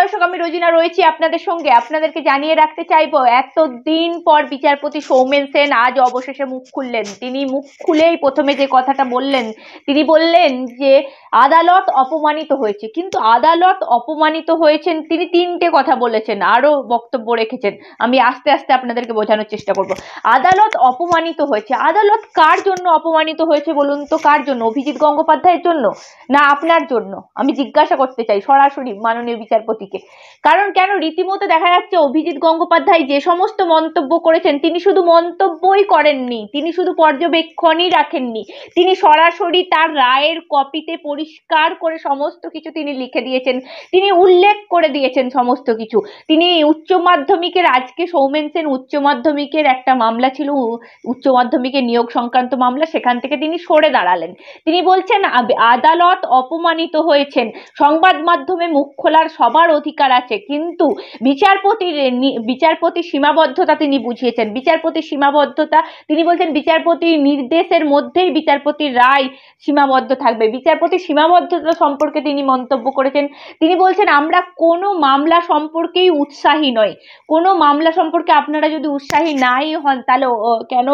দর্শক আমি রোজিনা রয়েছি আপনাদের সঙ্গে আপনাদেরকে জানিয়ে রাখতে চাইব এতদিন পর বিচারপতি সৌমেন সেন আজ অবশেষে মুখ খুললেন তিনি মুখ খুলেই প্রথমে যে কথাটা বললেন তিনি বললেন যে আদালত অপমানিত হয়েছে কিন্তু আদালত অপমানিত হয়েছেন তিনি তিনটে কথা বলেছেন আরও বক্তব্য রেখেছেন আমি আস্তে আস্তে আপনাদেরকে বোঝানোর চেষ্টা করব আদালত অপমানিত হয়েছে আদালত কার জন্য অপমানিত হয়েছে বলুন তো কার জন্য অভিজিৎ গঙ্গোপাধ্যায়ের জন্য না আপনার জন্য আমি জিজ্ঞাসা করতে চাই সরাসরি মাননীয় বিচারপতি দিকে কারণ কেন রীতিমতো দেখা যাচ্ছে অভিজিৎ গঙ্গোপাধ্যায় যে সমস্ত মন্তব্য করেছেন তিনি শুধু মন্তব্যই করেননি তিনি শুধু পর্যবেক্ষণই রাখেননি তিনি সরাসরি তার রায়ের কপিতে পরিষ্কার করে সমস্ত কিছু তিনি লিখে দিয়েছেন তিনি উল্লেখ করে দিয়েছেন সমস্ত কিছু তিনি উচ্চ মাধ্যমিকের আজকে সৌমেন সেন উচ্চ মাধ্যমিকের একটা মামলা ছিল উচ্চ মাধ্যমিকের নিয়োগ সংক্রান্ত মামলা সেখান থেকে তিনি সরে দাঁড়ালেন তিনি বলছেন আদালত অপমানিত হয়েছেন সংবাদ মাধ্যমে মুখ খোলার সবার অধিকার আছে কিন্তু বিচারপতির বিচারপতির সীমাবদ্ধতা তিনি বুঝিয়েছেন বিচারপতির সীমাবদ্ধতা তিনি বলছেন বিচারপতির নির্দেশের মধ্যেই বিচারপতির রায় সীমাবদ্ধ থাকবে বিচারপতির সীমাবদ্ধতা সম্পর্কে তিনি মন্তব্য করেছেন তিনি বলছেন আমরা কোনো মামলা সম্পর্কেই উৎসাহী নয় কোনো মামলা সম্পর্কে আপনারা যদি উৎসাহী নাই হন তাহলে কেন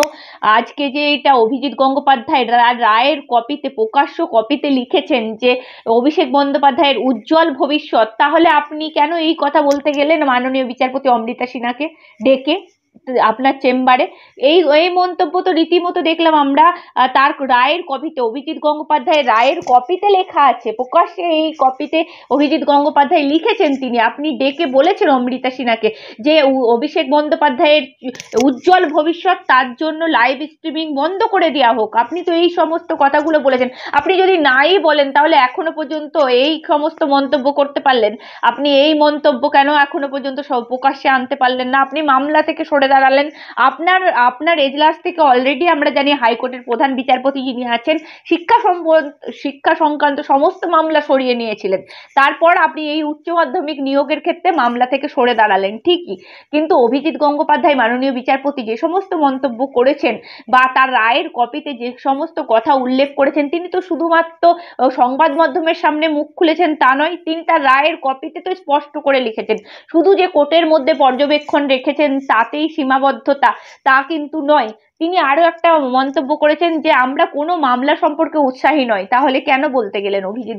আজকে যে এটা অভিজিৎ গঙ্গোপাধ্যায় রায়ের কপিতে প্রকাশ্য কপিতে লিখেছেন যে অভিষেক বন্দ্যোপাধ্যায়ের উজ্জ্বল ভবিষ্যৎ তাহলে আপনি কেন এই কথা বলতে গেলেন মাননীয় বিচারপতি অমৃতা সিনহাকে ডেকে আপনার চেম্বারে এই এই মন্তব্য তো রীতিমতো দেখলাম আমরা তার রায়ের কপিতে অভিজিৎ গঙ্গোপাধ্যায় রায়ের কপিতে লেখা আছে প্রকাশ্যে এই কপিতে অভিজিৎ গঙ্গোপাধ্যায় লিখেছেন তিনি আপনি ডেকে বলেছেন অমৃতা সিনহাকে যে অভিষেক বন্দ্যোপাধ্যায়ের উজ্জ্বল ভবিষ্যৎ তার জন্য লাইভ স্ট্রিমিং বন্ধ করে দেওয়া হোক আপনি তো এই সমস্ত কথাগুলো বলেছেন আপনি যদি নাই বলেন তাহলে এখনো পর্যন্ত এই সমস্ত মন্তব্য করতে পারলেন আপনি এই মন্তব্য কেন এখনো পর্যন্ত সব প্রকাশ্যে আনতে পারলেন না আপনি মামলা থেকে সরে করে দাঁড়ালেন আপনার আপনার এজলাস থেকে অলরেডি আমরা জানি হাইকোর্টের প্রধান বিচারপতি যিনি আছেন শিক্ষা শিক্ষা সংক্রান্ত সমস্ত মামলা সরিয়ে নিয়েছিলেন তারপর আপনি এই উচ্চ মাধ্যমিক নিয়োগের ক্ষেত্রে মামলা থেকে সরে দাঁড়ালেন ঠিকই কিন্তু অভিজিৎ গঙ্গোপাধ্যায় মাননীয় বিচারপতি যে সমস্ত মন্তব্য করেছেন বা তার রায়ের কপিতে যে সমস্ত কথা উল্লেখ করেছেন তিনি তো শুধুমাত্র সংবাদ মাধ্যমের সামনে মুখ খুলেছেন তা নয় তিনি তার রায়ের কপিতে তো স্পষ্ট করে লিখেছেন শুধু যে কোর্টের মধ্যে পর্যবেক্ষণ রেখেছেন তাতেই সীমাবদ্ধতা তা কিন্তু নয় তিনি আরো একটা মন্তব্য করেছেন যে আমরা কোনো মামলা সম্পর্কে উৎসাহী নয় তাহলে কেন বলতে গেলেন অভিজিৎ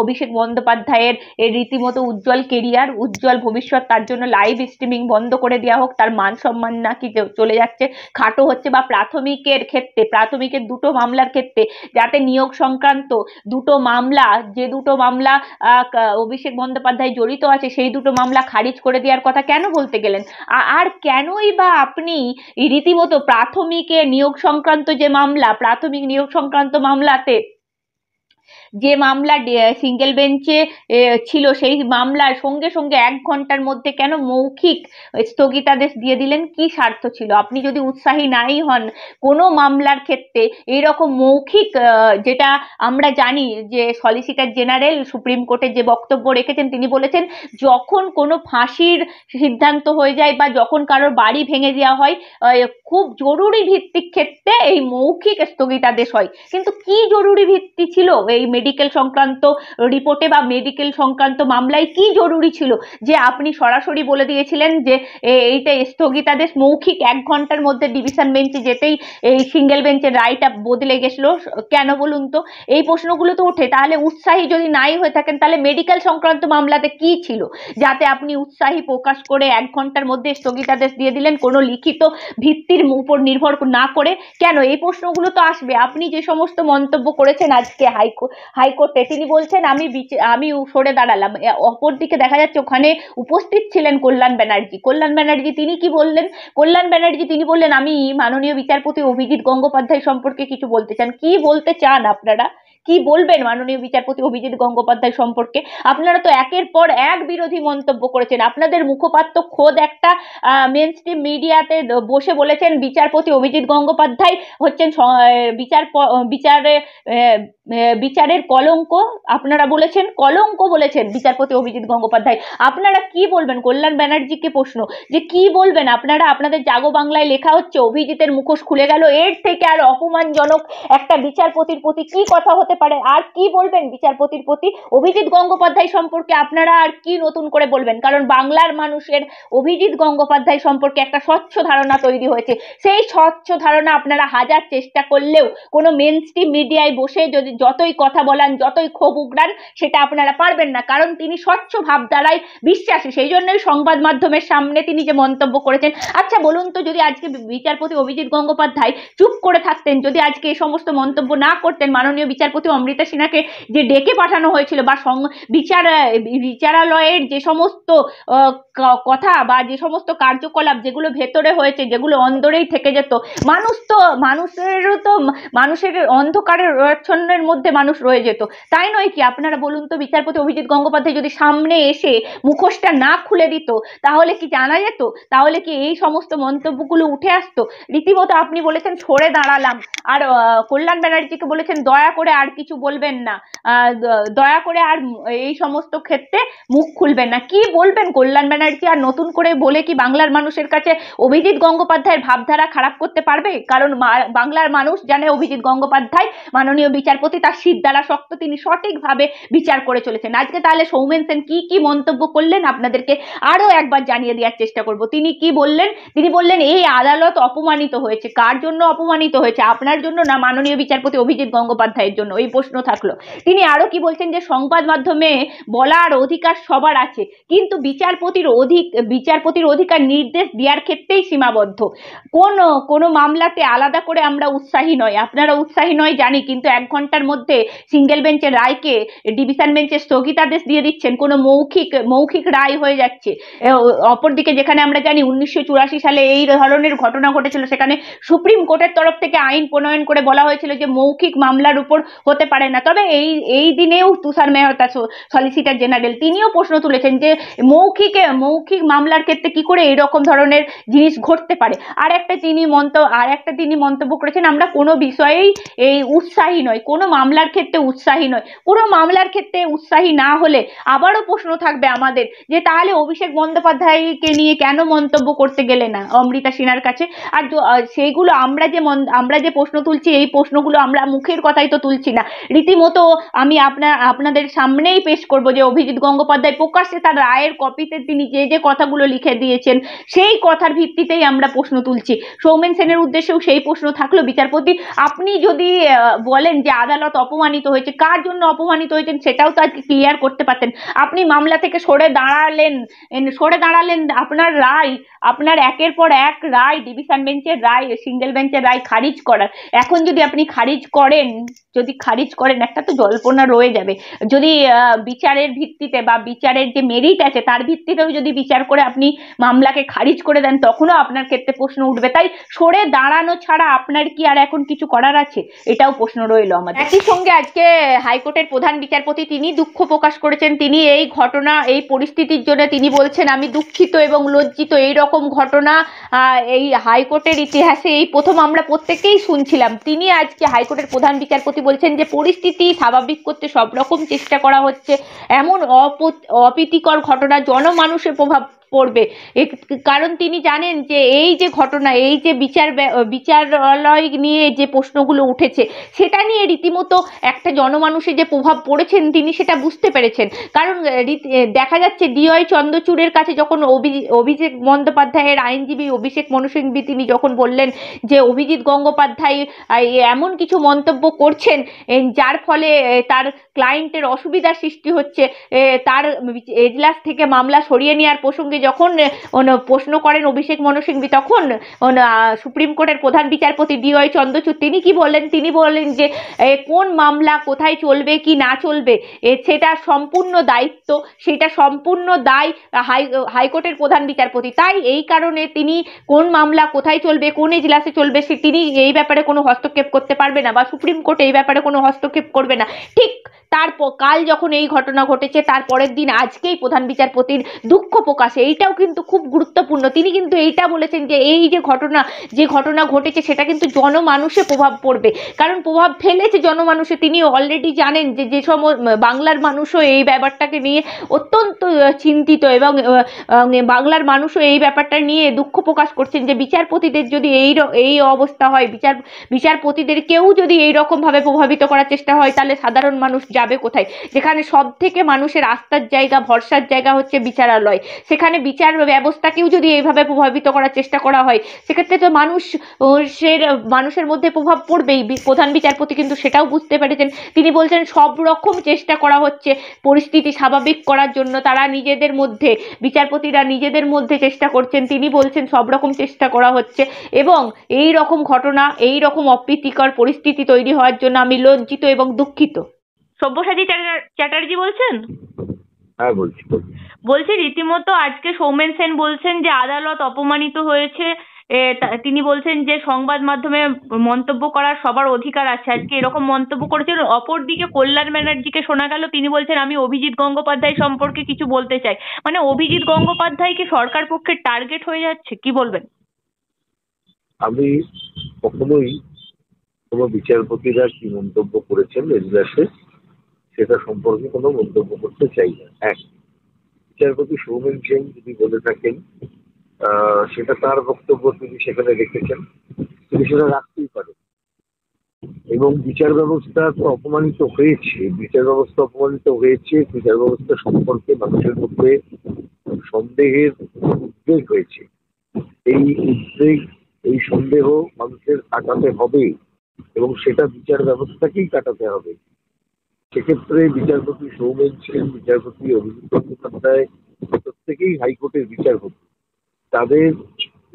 অভিষেক বন্দ্যোপাধ্যায়ের এর রীতিমতো উজ্জ্বল কেরিয়ার উজ্জ্বল ভবিষ্যৎ তার জন্য লাইভ স্ট্রিমিং বন্ধ করে দেওয়া হোক তার মান সম্মান নাকি চলে যাচ্ছে খাটো হচ্ছে বা প্রাথমিকের ক্ষেত্রে প্রাথমিকের দুটো মামলার ক্ষেত্রে যাতে নিয়োগ সংক্রান্ত দুটো মামলা যে দুটো মামলা অভিষেক বন্দ্যোপাধ্যায় জড়িত আছে সেই দুটো মামলা খারিজ করে দেওয়ার কথা কেন বলতে গেলেন আর কেনই বা আপনি রীতিমতো প্রাথমিক প্রাথমিকে নিয়োগ সংক্রান্ত যে মামলা প্রাথমিক নিয়োগ সংক্রান্ত মামলাতে যে মামলা সিঙ্গেল বেঞ্চে ছিল সেই মামলার সঙ্গে সঙ্গে এক ঘন্টার মধ্যে কেন মৌখিক স্থগিতাদেশ দিয়ে দিলেন কি স্বার্থ ছিল আপনি যদি উৎসাহী নাই হন কোনো মামলার ক্ষেত্রে এইরকম মৌখিক যেটা আমরা জানি যে সলিসিটার জেনারেল সুপ্রিম কোর্টে যে বক্তব্য রেখেছেন তিনি বলেছেন যখন কোনো ফাঁসির সিদ্ধান্ত হয়ে যায় বা যখন কারোর বাড়ি ভেঙে দেওয়া হয় খুব জরুরি ভিত্তিক ক্ষেত্রে এই মৌখিক স্থগিতাদেশ হয় কিন্তু কি জরুরি ভিত্তি ছিল এই মেডিকেল সংক্রান্ত রিপোর্টে বা মেডিকেল সংক্রান্ত মামলায় কি জরুরি ছিল যে আপনি সরাসরি বলে দিয়েছিলেন যে এইটা স্থগিতাদেশ মৌখিক এক ঘন্টার মধ্যে ডিভিশন বেঞ্চে যেতেই এই সিঙ্গেল বেঞ্চের রায়টা বদলে গেছিল কেন বলুন তো এই প্রশ্নগুলো তো ওঠে তাহলে উৎসাহী যদি নাই হয়ে থাকেন তাহলে মেডিকেল সংক্রান্ত মামলাতে কি ছিল যাতে আপনি উৎসাহী প্রকাশ করে এক ঘন্টার মধ্যে স্থগিতাদেশ দিয়ে দিলেন কোনো লিখিত ভিত্তির উপর নির্ভর না করে কেন এই প্রশ্নগুলো তো আসবে আপনি যে সমস্ত মন্তব্য করেছেন আজকে হাই হাইকোর্টে তিনি বলছেন আমি আমি সরে দাঁড়ালাম অপরদিকে দেখা যাচ্ছে ওখানে উপস্থিত ছিলেন কল্যাণ ব্যানার্জি কল্যাণ ব্যানার্জি তিনি কি বললেন কল্যাণ ব্যানার্জি তিনি বললেন আমি মাননীয় বিচারপতি অভিজিৎ গঙ্গোপাধ্যায় সম্পর্কে কিছু বলতে চান কি বলতে চান আপনারা কি বলবেন মাননীয় বিচারপতি অভিজিৎ গঙ্গোপাধ্যায় সম্পর্কে আপনারা তো একের পর এক বিরোধী মন্তব্য করেছেন আপনাদের মুখপাত্র খোদ একটা মেন মিডিয়াতে বসে বলেছেন বিচারপতি অভিজিৎ গঙ্গোপাধ্যায় হচ্ছেন বিচার বিচারে বিচারের কলঙ্ক আপনারা বলেছেন কলঙ্ক বলেছেন বিচারপতি অভিজিৎ গঙ্গোপাধ্যায় আপনারা কি বলবেন কল্যাণ ব্যানার্জিকে প্রশ্ন যে কি বলবেন আপনারা আপনাদের জাগো বাংলায় লেখা হচ্ছে অভিজিতের মুখোশ খুলে গেল এর থেকে আর অপমানজনক একটা বিচারপতির প্রতি কি কথা হতে করতে পারে আর কি বলবেন বিচারপতির প্রতি অভিজিৎ গঙ্গোপাধ্যায় সম্পর্কে আপনারা আর কি নতুন করে বলবেন কারণ বাংলার মানুষের অভিজিৎ গঙ্গোপাধ্যায় সম্পর্কে একটা স্বচ্ছ ধারণা তৈরি হয়েছে সেই স্বচ্ছ ধারণা আপনারা হাজার চেষ্টা করলেও কোনো মেন মিডিয়ায় বসে যদি যতই কথা বলান যতই ক্ষোভ উগড়ান সেটা আপনারা পারবেন না কারণ তিনি স্বচ্ছ ভাবধারায় বিশ্বাসী সেই জন্যই সংবাদ মাধ্যমের সামনে তিনি যে মন্তব্য করেছেন আচ্ছা বলুন তো যদি আজকে বিচারপতি অভিজিৎ গঙ্গোপাধ্যায় চুপ করে থাকতেন যদি আজকে এই সমস্ত মন্তব্য না করতেন মাননীয় বিচারপতি বিচারপতি অমৃতা সিনহাকে যে ডেকে পাঠানো হয়েছিল বা বিচার বিচারালয়ের যে সমস্ত কথা বা যে সমস্ত কার্যকলাপ যেগুলো ভেতরে হয়েছে যেগুলো অন্দরেই থেকে যেত মানুষ তো মানুষেরও তো মানুষের অন্ধকারের রচ্ছন্নের মধ্যে মানুষ রয়ে যেত তাই নয় কি আপনারা বলুন তো বিচারপতি অভিজিৎ গঙ্গোপাধ্যায় যদি সামনে এসে মুখোশটা না খুলে দিত তাহলে কি জানা যেত তাহলে কি এই সমস্ত মন্তব্যগুলো উঠে আসতো রীতিমতো আপনি বলেছেন সরে দাঁড়ালাম আর কল্যাণ ব্যানার্জিকে বলেছেন দয়া করে আর কিছু বলবেন না দয়া করে আর এই সমস্ত ক্ষেত্রে মুখ খুলবেন না কি বলবেন কল্যাণ ব্যানার্জি আর নতুন করে বলে কি বাংলার মানুষের কাছে অভিজিৎ গঙ্গোপাধ্যায়ের ভাবধারা খারাপ করতে পারবে কারণ বাংলার মানুষ জানে অভিজিৎ গঙ্গোপাধ্যায় মাননীয় বিচারপতি তার শীত দ্বারা শক্ত তিনি সঠিকভাবে বিচার করে চলেছেন আজকে তাহলে সৌমেন সেন কি কি মন্তব্য করলেন আপনাদেরকে আরও একবার জানিয়ে দেওয়ার চেষ্টা করব তিনি কি বললেন তিনি বললেন এই আদালত অপমানিত হয়েছে কার জন্য অপমানিত হয়েছে আপনার জন্য না মাননীয় বিচারপতি অভিজিৎ গঙ্গোপাধ্যায়ের জন্য এই প্রশ্ন থাকলো তিনি আরো কি বলছেন যে সংবাদ মাধ্যমে বলার অধিকার সবার আছে কিন্তু বিচারপতির অধিক বিচারপতির অধিকার নির্দেশ দেওয়ার ক্ষেত্রেই সীমাবদ্ধ কোন কোনো মামলাতে আলাদা করে আমরা উৎসাহী নয় আপনারা উৎসাহী নয় জানি কিন্তু এক ঘন্টার মধ্যে সিঙ্গেল বেঞ্চের রায়কে ডিভিশন বেঞ্চের স্থগিতাদেশ দিয়ে দিচ্ছেন কোনো মৌখিক মৌখিক রায় হয়ে যাচ্ছে অপরদিকে যেখানে আমরা জানি উনিশশো সালে এই ধরনের ঘটনা ঘটেছিল সেখানে সুপ্রিম কোর্টের তরফ থেকে আইন প্রণয়ন করে বলা হয়েছিল যে মৌখিক মামলার উপর এগোতে পারে না তবে এই এই দিনেও তুষার মেহতা সলিসিটার জেনারেল তিনিও প্রশ্ন তুলেছেন যে মৌখিকে মৌখিক মামলার ক্ষেত্রে কি করে এইরকম ধরনের জিনিস ঘটতে পারে আর একটা তিনি মন্তব্য আর একটা তিনি মন্তব্য করেছেন আমরা কোনো বিষয়েই এই উৎসাহী নয় কোনো মামলার ক্ষেত্রে উৎসাহী নয় কোনো মামলার ক্ষেত্রে উৎসাহী না হলে আবারও প্রশ্ন থাকবে আমাদের যে তাহলে অভিষেক বন্দ্যোপাধ্যায়কে নিয়ে কেন মন্তব্য করতে গেলে না অমৃতা সিনহার কাছে আর সেইগুলো আমরা যে আমরা যে প্রশ্ন তুলছি এই প্রশ্নগুলো আমরা মুখের কথাই তো তুলছি না রীতিমতো আমি আপনার আপনাদের সামনেই পেশ করব যে অভিজিৎ গঙ্গোপাধ্যায় প্রকাশ্যে তার রায়ের কপিতে তিনি যে যে কথাগুলো লিখে দিয়েছেন সেই কথার ভিত্তিতেই আমরা প্রশ্ন তুলছি সৌমেন সেনের উদ্দেশ্যেও সেই প্রশ্ন থাকলো বিচারপতি আপনি যদি বলেন যে আদালত অপমানিত হয়েছে কার জন্য অপমানিত হয়েছেন সেটাও তো আজকে ক্লিয়ার করতে পারতেন আপনি মামলা থেকে সরে দাঁড়ালেন সরে দাঁড়ালেন আপনার রায় আপনার একের পর এক রায় ডিভিশন বেঞ্চের রায় সিঙ্গেল বেঞ্চের রায় খারিজ করার এখন যদি আপনি খারিজ করেন যদি খারিজ করেন একটা তো জল্পনা রয়ে যাবে যদি বিচারের ভিত্তিতে বা বিচারের যে মেরিট আছে তার ভিত্তিতেও যদি বিচার করে আপনি মামলাকে খারিজ করে দেন তখনও আপনার ক্ষেত্রে প্রশ্ন উঠবে তাই সরে দাঁড়ানো ছাড়া আপনার কি আর এখন কিছু করার আছে এটাও প্রশ্ন রইল আমাদের একই সঙ্গে আজকে হাইকোর্টের প্রধান বিচারপতি তিনি দুঃখ প্রকাশ করেছেন তিনি এই ঘটনা এই পরিস্থিতির জন্য তিনি বলছেন আমি দুঃখিত এবং লজ্জিত এই রকম ঘটনা এই হাইকোর্টের ইতিহাসে এই প্রথম আমরা প্রত্যেকেই শুনছিলাম তিনি আজকে হাইকোর্টের প্রধান বিচারপতি বলছেন যে পরিস্থিতি স্বাভাবিক করতে সব রকম চেষ্টা করা হচ্ছে এমন অপ অপ্রীতিকর ঘটনা জনমানুষে প্রভাব পড়বে কারণ তিনি জানেন যে এই যে ঘটনা এই যে বিচার বিচারালয় নিয়ে যে প্রশ্নগুলো উঠেছে সেটা নিয়ে রীতিমতো একটা জনমানুষে যে প্রভাব পড়েছেন তিনি সেটা বুঝতে পেরেছেন কারণ দেখা যাচ্ছে ডিওয়াই চন্দ্রচূড়ের কাছে যখন অভিষেক বন্দ্যোপাধ্যায়ের আইনজীবী অভিষেক মনুসিংবি তিনি যখন বললেন যে অভিজিৎ গঙ্গোপাধ্যায় এমন কিছু মন্তব্য করছেন যার ফলে তার ক্লায়েন্টের অসুবিধার সৃষ্টি হচ্ছে তার এজলাস থেকে মামলা সরিয়ে নেওয়ার প্রসঙ্গে যখন প্রশ্ন করেন অভিষেক মনসিংভি তখন সুপ্রিম কোর্টের প্রধান বিচারপতি ডি ওয়াই চন্দ্রচূড় তিনি কি বললেন তিনি বললেন যে কোন মামলা কোথায় চলবে কি না চলবে সেটা সম্পূর্ণ দায়িত্ব সেটা সম্পূর্ণ দায় হাই হাইকোর্টের প্রধান বিচারপতি তাই এই কারণে তিনি কোন মামলা কোথায় চলবে কোন এজলাসে চলবে সে তিনি এই ব্যাপারে কোনো হস্তক্ষেপ করতে পারবে না বা সুপ্রিম কোর্ট এই ব্যাপারে কোনো হস্তক্ষেপ করবে না ঠিক তারপর কাল যখন এই ঘটনা ঘটেছে তার পরের দিন আজকেই প্রধান বিচারপতির দুঃখ প্রকাশে এইটাও কিন্তু খুব গুরুত্বপূর্ণ তিনি কিন্তু এইটা বলেছেন যে এই যে ঘটনা যে ঘটনা ঘটেছে সেটা কিন্তু জনমানুষে প্রভাব পড়বে কারণ প্রভাব ফেলেছে জনমানুষে তিনি অলরেডি জানেন যে যে সম বাংলার মানুষও এই ব্যাপারটাকে নিয়ে অত্যন্ত চিন্তিত এবং বাংলার মানুষও এই ব্যাপারটা নিয়ে দুঃখ প্রকাশ করছেন যে বিচারপতিদের যদি এই এই অবস্থা হয় বিচার বিচারপতিদেরকেও যদি এই রকমভাবে প্রভাবিত করার চেষ্টা হয় তাহলে সাধারণ মানুষ যা যাবে কোথায় যেখানে সব থেকে মানুষের আস্থার জায়গা ভরসার জায়গা হচ্ছে বিচারালয় সেখানে বিচার ব্যবস্থাকেও যদি এইভাবে প্রভাবিত করার চেষ্টা করা হয় সেক্ষেত্রে তো মানুষের মানুষের মধ্যে প্রভাব পড়বেই প্রধান বিচারপতি কিন্তু সেটাও বুঝতে পেরেছেন তিনি বলছেন সব রকম চেষ্টা করা হচ্ছে পরিস্থিতি স্বাভাবিক করার জন্য তারা নিজেদের মধ্যে বিচারপতিরা নিজেদের মধ্যে চেষ্টা করছেন তিনি বলছেন সব রকম চেষ্টা করা হচ্ছে এবং এই রকম ঘটনা এই রকম অপ্রীতিকর পরিস্থিতি তৈরি হওয়ার জন্য আমি লজ্জিত এবং দুঃখিত সব্যসাচী চ্যাটার্জি বলছেন হ্যাঁ, বলছি রীতিমতো আজকে সৌমেন সেন বলছেন যে আদালত অপমানিত হয়েছে তিনি বলছেন যে সংবাদ মাধ্যমে মন্তব্য করার সবার অধিকার আছে আজকে এরকম মন্তব্য করেছেন অপরদিকে কল্যাণ ব্যানার্জিকে শোনা গেল তিনি বলছেন আমি অভিজিৎ গঙ্গোপাধ্যায় সম্পর্কে কিছু বলতে চাই মানে অভিজিৎ গঙ্গোপাধ্যায় কি সরকার পক্ষে টার্গেট হয়ে যাচ্ছে কি বলবেন আমি কখনোই কোনো বিচারপতিরা কি মন্তব্য করেছেন এজলাসে সেটা সম্পর্কে কোনো মন্তব্য করতে চাই না এক বিচারপতি সৌমেন সেন যদি বলে থাকেন সেটা তার বক্তব্য তিনি সেখানে রেখেছেন তিনি সেটা রাখতেই পারেন এবং বিচার ব্যবস্থা তো অপমানিত হয়েছে বিচার ব্যবস্থা অপমানিত হয়েছে বিচার ব্যবস্থা সম্পর্কে মানুষের মধ্যে সন্দেহের উদ্বেগ হয়েছে এই উদ্বেগ এই সন্দেহ মানুষের কাটাতে হবে এবং সেটা বিচার ব্যবস্থাকেই কাটাতে হবে সেক্ষেত্রে বিচারপতি সৌমেন সেন বিচারপতি অভিজিৎ বন্দ্যোপাধ্যায় প্রত্যেকেই হাইকোর্টের বিচারপতি তাদের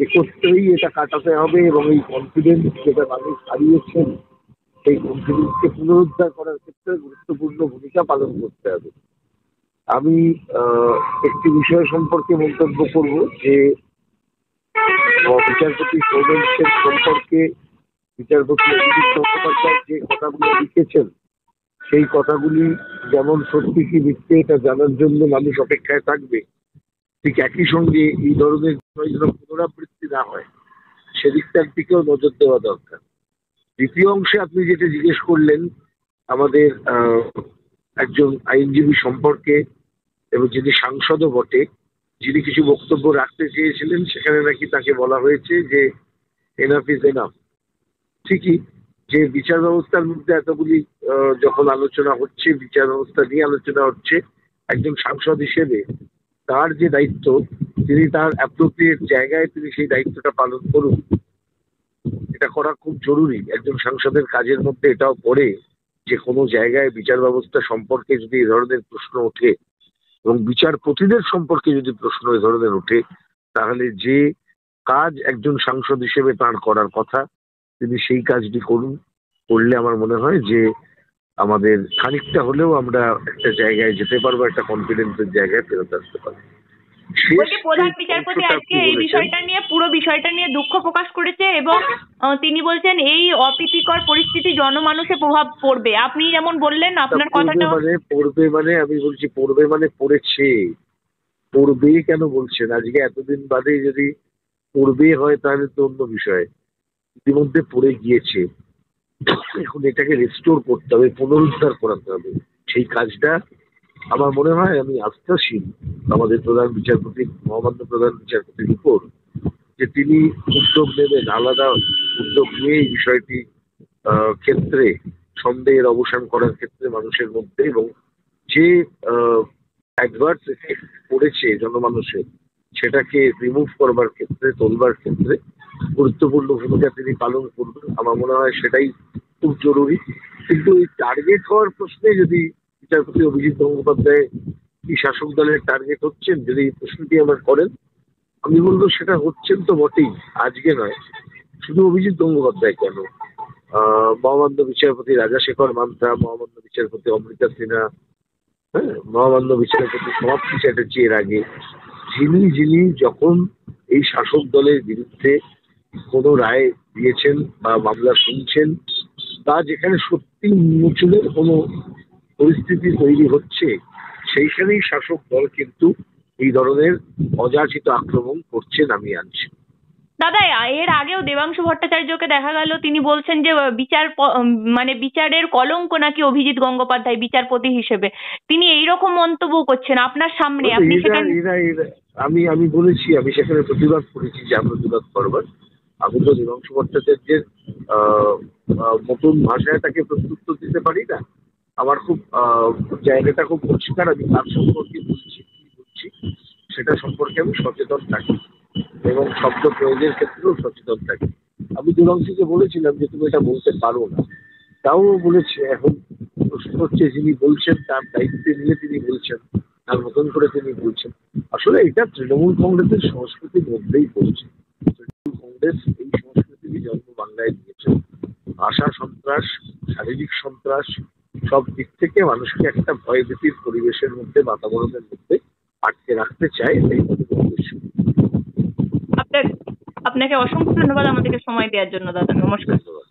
একত্রেই এটা কাটাতে হবে এবং এই কনফিডেন্স যেটা মানুষ হারিয়েছেন সেই কনফিডেন্সকে পুনরুদ্ধার করার ক্ষেত্রে গুরুত্বপূর্ণ ভূমিকা পালন করতে হবে আমি একটি বিষয় সম্পর্কে মন্তব্য করব যে বিচারপতি সৌমেন সেন সম্পর্কে বিচারপতি অভিজিৎ চট্টোপাধ্যায় যে কথাগুলো লিখেছেন সেই কথাগুলি যেমন সত্যি কি মিথ্যে এটা জানার জন্য মানুষ অপেক্ষায় থাকবে ঠিক একই সঙ্গে এই ধরনের যেন পুনরাবৃত্তি না হয় সেদিকটার দিকেও নজর দেওয়া দরকার দ্বিতীয় অংশে আপনি যেটা জিজ্ঞেস করলেন আমাদের একজন আইনজীবী সম্পর্কে এবং যিনি সাংসদও বটে যিনি কিছু বক্তব্য রাখতে চেয়েছিলেন সেখানে নাকি তাকে বলা হয়েছে যে এনাফ ইজ এনাফ ঠিকই যে বিচার ব্যবস্থার মধ্যে এতগুলি যখন আলোচনা হচ্ছে বিচার ব্যবস্থা নিয়ে আলোচনা হচ্ছে একজন সাংসদ হিসেবে তার যে দায়িত্ব তিনি তার অ্যাপ্রোপ্রিয়েট জায়গায় তিনি সেই দায়িত্বটা পালন করুন এটা করা খুব জরুরি একজন সাংসদের কাজের মধ্যে এটাও পড়ে যে কোনো জায়গায় বিচার ব্যবস্থা সম্পর্কে যদি এ ধরনের প্রশ্ন ওঠে এবং বিচারপতিদের সম্পর্কে যদি প্রশ্ন এ ধরনের ওঠে তাহলে যে কাজ একজন সাংসদ হিসেবে তাঁর করার কথা তিনি সেই কাজটি করুন করলে আমার মনে হয় যে আমাদের খানিকটা হলেও আমরা একটা জায়গায় যেতে পারবো একটা কনফিডেন্সের জায়গায় ফেরত আসতে পারবো প্রধান বিচারপতি আজকে এই বিষয়টা নিয়ে পুরো বিষয়টা নিয়ে দুঃখ প্রকাশ করেছে এবং তিনি বলছেন এই অপ্রীতিকর পরিস্থিতি জনমানুষে প্রভাব পড়বে আপনি যেমন বললেন আপনার কথাটা মানে পড়বে মানে আমি বলছি পড়বে মানে পড়েছে পড়বে কেন বলছেন আজকে এতদিন বাদে যদি পড়বে হয় তাহলে তো অন্য বিষয় ইতিমধ্যে পড়ে গিয়েছে এখন এটাকে রেস্টোর করতে হবে পুনরুদ্ধার করাতে হবে সেই কাজটা আমার মনে হয় আমি আস্থাশীল আমাদের প্রধান বিচারপতি মহামান্য প্রধান বিচারপতির উপর যে তিনি উদ্যোগ নেবেন আলাদা উদ্যোগ নিয়ে এই বিষয়টি ক্ষেত্রে সন্দেহের অবসান করার ক্ষেত্রে মানুষের মধ্যে এবং যে অ্যাডভার্স এফেক্ট পড়েছে জনমানুষের সেটাকে রিমুভ করবার ক্ষেত্রে তোলবার ক্ষেত্রে গুরুত্বপূর্ণ ভূমিকা তিনি পালন করবেন আমার মনে হয় সেটাই খুব জরুরি কিন্তু এই টার্গেট হওয়ার প্রশ্নে যদি বিচারপতি অভিজিৎ গঙ্গোপাধ্যায় কি শাসক দলের টার্গেট হচ্ছেন যদি এই প্রশ্নটি আমার করেন আমি বলবো সেটা হচ্ছেন তো বটেই আজকে নয় শুধু অভিজিৎ গঙ্গোপাধ্যায় কেন মহামান্য বিচারপতি রাজাশেখর মান্তা মহামান্য বিচারপতি অমৃতা সিনহা হ্যাঁ মহামান্য বিচারপতি সমাপ্তি চ্যাটার্জি এর আগে যিনি যিনি যখন এই শাসক দলের বিরুদ্ধে কোনো রায় দিয়েছেন বা মামলা শুনছেন তা যেখানে সত্যি উন্মোচনের কোন পরিস্থিতি তৈরি হচ্ছে সেইখানেই শাসক দল কিন্তু এই ধরনের অযাচিত আক্রমণ করছে নামিয়ে আনছে দাদা এর আগেও দেবাংশু ভট্টাচার্যকে দেখা গেল তিনি বলছেন যে বিচার মানে বিচারের কলঙ্ক নাকি অভিজিৎ গঙ্গোপাধ্যায় বিচারপতি হিসেবে তিনি এই রকম মন্তব্য করছেন আপনার সামনে আপনি সেখানে আমি আমি বলেছি আমি সেখানে প্রতিবাদ করেছি যে আমরা প্রতিবাদ করবার আমি তো দেবাংশ ভট্টাচার্যের নতুন ভাষায় তাকে প্রস্তুত দিতে পারি না আমার খুব জায়গাটা খুব পরিষ্কার আমি তার সম্পর্কে বুঝছি কি বুঝছি সেটা সম্পর্কে আমি সচেতন থাকি এবং শব্দ প্রয়োগের ক্ষেত্রেও সচেতন থাকি আমি দুরংশীকে বলেছিলাম যে তুমি এটা বলতে পারো না তাও বলেছে এখন প্রশ্ন হচ্ছে যিনি বলছেন তার দায়িত্বে নিয়ে তিনি বলছেন তার মতন করে তিনি বলছেন আসলে এটা তৃণমূল কংগ্রেসের সংস্কৃতির মধ্যেই পড়ছে কংগ্রেস এই সংস্কৃতিকে জন্ম বাংলায় দিয়েছে ভাষা সন্ত্রাস শারীরিক সন্ত্রাস সব দিক থেকে মানুষকে একটা ভয়ভীতির পরিবেশের মধ্যে বাতাবরণের মধ্যে আটকে রাখতে চায় এই আপনাকে অসংখ্য ধন্যবাদ আমাদেরকে সময় দেওয়ার জন্য দাদা নমস্কার